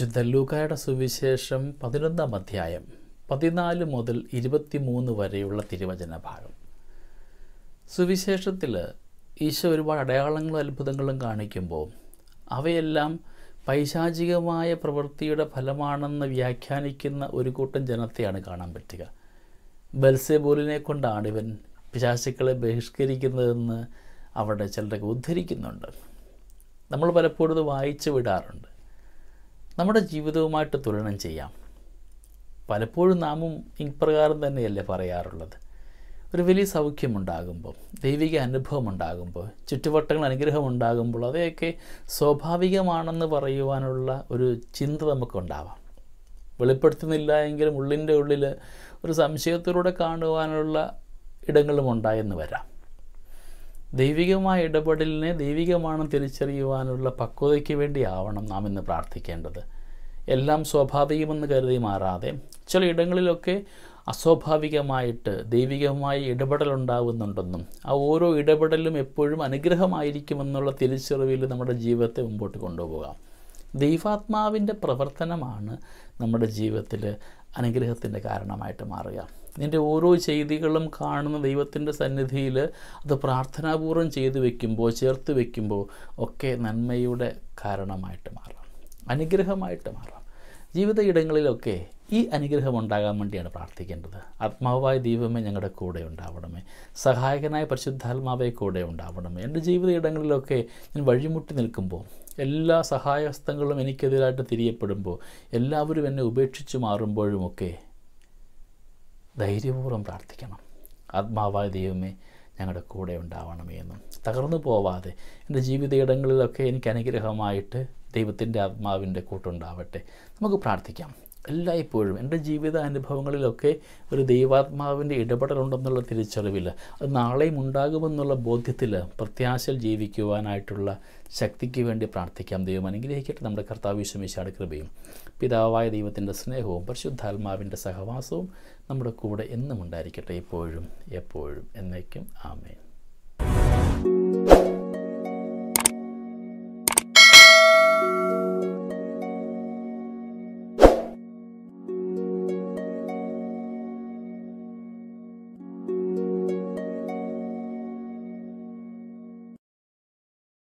വിശുദ്ധ ലൂക്കായുടെ സുവിശേഷം പതിനൊന്നാം അധ്യായം പതിനാല് മുതൽ ഇരുപത്തിമൂന്ന് വരെയുള്ള തിരുവചന ഭാഗം സുവിശേഷത്തിൽ ഈശോ ഒരുപാട് അടയാളങ്ങളും അത്ഭുതങ്ങളും കാണിക്കുമ്പോൾ അവയെല്ലാം പൈശാചികമായ പ്രവൃത്തിയുടെ ഫലമാണെന്ന് വ്യാഖ്യാനിക്കുന്ന ഒരു കൂട്ടം ജനത്തെയാണ് കാണാൻ പറ്റുക ബൽസെബോലിനെ കൊണ്ടാണ് ഇവൻ പിശാശുക്കളെ ബഹിഷ്കരിക്കുന്നതെന്ന് അവിടെ ചിലരൊക്കെ ഉദ്ധരിക്കുന്നുണ്ട് നമ്മൾ പലപ്പോഴും ഇത് വായിച്ചു വിടാറുണ്ട് നമ്മുടെ ജീവിതവുമായിട്ട് തുലനം ചെയ്യാം പലപ്പോഴും നാമും ഇപ്രകാരം തന്നെയല്ലേ പറയാറുള്ളത് ഒരു വലിയ സൗഖ്യമുണ്ടാകുമ്പോൾ ദൈവിക അനുഭവം ഉണ്ടാകുമ്പോൾ ചുറ്റുവട്ടങ്ങൾ അനുഗ്രഹം ഉണ്ടാകുമ്പോൾ അവയൊക്കെ സ്വാഭാവികമാണെന്ന് പറയുവാനുള്ള ഒരു ചിന്ത നമുക്കുണ്ടാവാം വെളിപ്പെടുത്തുന്നില്ല എങ്കിലും ഉള്ളിൻ്റെ ഉള്ളിൽ ഒരു സംശയത്തിലൂടെ കാണുവാനുള്ള ഇടങ്ങളും ഉണ്ടായെന്ന് വരാം ദൈവികമായ ഇടപെടലിനെ ദൈവികമാണ് തിരിച്ചറിയുവാനുള്ള പക്വതയ്ക്ക് വേണ്ടിയാവണം നാം ഇന്ന് പ്രാർത്ഥിക്കേണ്ടത് എല്ലാം സ്വാഭാവികമെന്ന് കരുതി മാറാതെ ചില ഇടങ്ങളിലൊക്കെ അസ്വാഭാവികമായിട്ട് ദൈവികമായ ഇടപെടലുണ്ടാകുന്നുണ്ടെന്നും ആ ഓരോ ഇടപെടലും എപ്പോഴും അനുഗ്രഹമായിരിക്കുമെന്നുള്ള തിരിച്ചറിവിൽ നമ്മുടെ ജീവിതത്തെ മുമ്പോട്ട് കൊണ്ടുപോകാം ദൈവാത്മാവിൻ്റെ പ്രവർത്തനമാണ് നമ്മുടെ ജീവിതത്തിൽ അനുഗ്രഹത്തിൻ്റെ കാരണമായിട്ട് മാറുക നിൻ്റെ ഓരോ ചെയ്തികളും കാണുന്ന ദൈവത്തിൻ്റെ സന്നിധിയിൽ അത് പ്രാർത്ഥനാപൂർവ്വം ചെയ്തു വയ്ക്കുമ്പോൾ ചേർത്ത് വയ്ക്കുമ്പോൾ ഒക്കെ നന്മയുടെ കാരണമായിട്ട് മാറാം അനുഗ്രഹമായിട്ട് മാറാം ജീവിത ഇടങ്ങളിലൊക്കെ ഈ അനുഗ്രഹം ഉണ്ടാകാൻ വേണ്ടിയാണ് പ്രാർത്ഥിക്കേണ്ടത് ആത്മാവായ ദൈവമേ ഞങ്ങളുടെ കൂടെ ഉണ്ടാവണമേ സഹായകനായ പരിശുദ്ധാത്മാവെ കൂടെ ഉണ്ടാവണമേ എൻ്റെ ജീവിത ഇടങ്ങളിലൊക്കെ ഞാൻ വഴിമുട്ടി നിൽക്കുമ്പോൾ എല്ലാ സഹായഹസ്തങ്ങളും എനിക്കെതിരായിട്ട് തിരിയപ്പെടുമ്പോൾ എല്ലാവരും എന്നെ ഉപേക്ഷിച്ച് മാറുമ്പോഴുമൊക്കെ ധൈര്യപൂർവ്വം പ്രാർത്ഥിക്കണം ആത്മാവായ ദൈവമേ ഞങ്ങളുടെ കൂടെ ഉണ്ടാവണമേ എന്നും തകർന്നു പോവാതെ എൻ്റെ ജീവിത ഇടങ്ങളിലൊക്കെ എനിക്ക് അനുഗ്രഹമായിട്ട് ദൈവത്തിൻ്റെ ആത്മാവിൻ്റെ കൂട്ടുണ്ടാവട്ടെ നമുക്ക് പ്രാർത്ഥിക്കാം എല്ലായ്പ്പോഴും എൻ്റെ ജീവിത അനുഭവങ്ങളിലൊക്കെ ഒരു ദൈവാത്മാവിൻ്റെ ഇടപെടലുണ്ടെന്നുള്ള തിരിച്ചറിവില്ല അത് നാളെയും ഉണ്ടാകുമെന്നുള്ള ബോധ്യത്തിൽ പ്രത്യാശയിൽ ജീവിക്കുവാനായിട്ടുള്ള ശക്തിക്ക് വേണ്ടി പ്രാർത്ഥിക്കാം ദൈവം അനുഗ്രഹിക്കട്ടെ നമ്മുടെ കർത്താവ് വിശ്വമിച്ചാട് കൃപയും പിതാവായ ദൈവത്തിൻ്റെ സ്നേഹവും പരിശുദ്ധാത്മാവിൻ്റെ സഹവാസവും നമ്മുടെ കൂടെ എന്നും ഉണ്ടായിരിക്കട്ടെ എപ്പോഴും എപ്പോഴും എന്നേക്കും ആമേൻ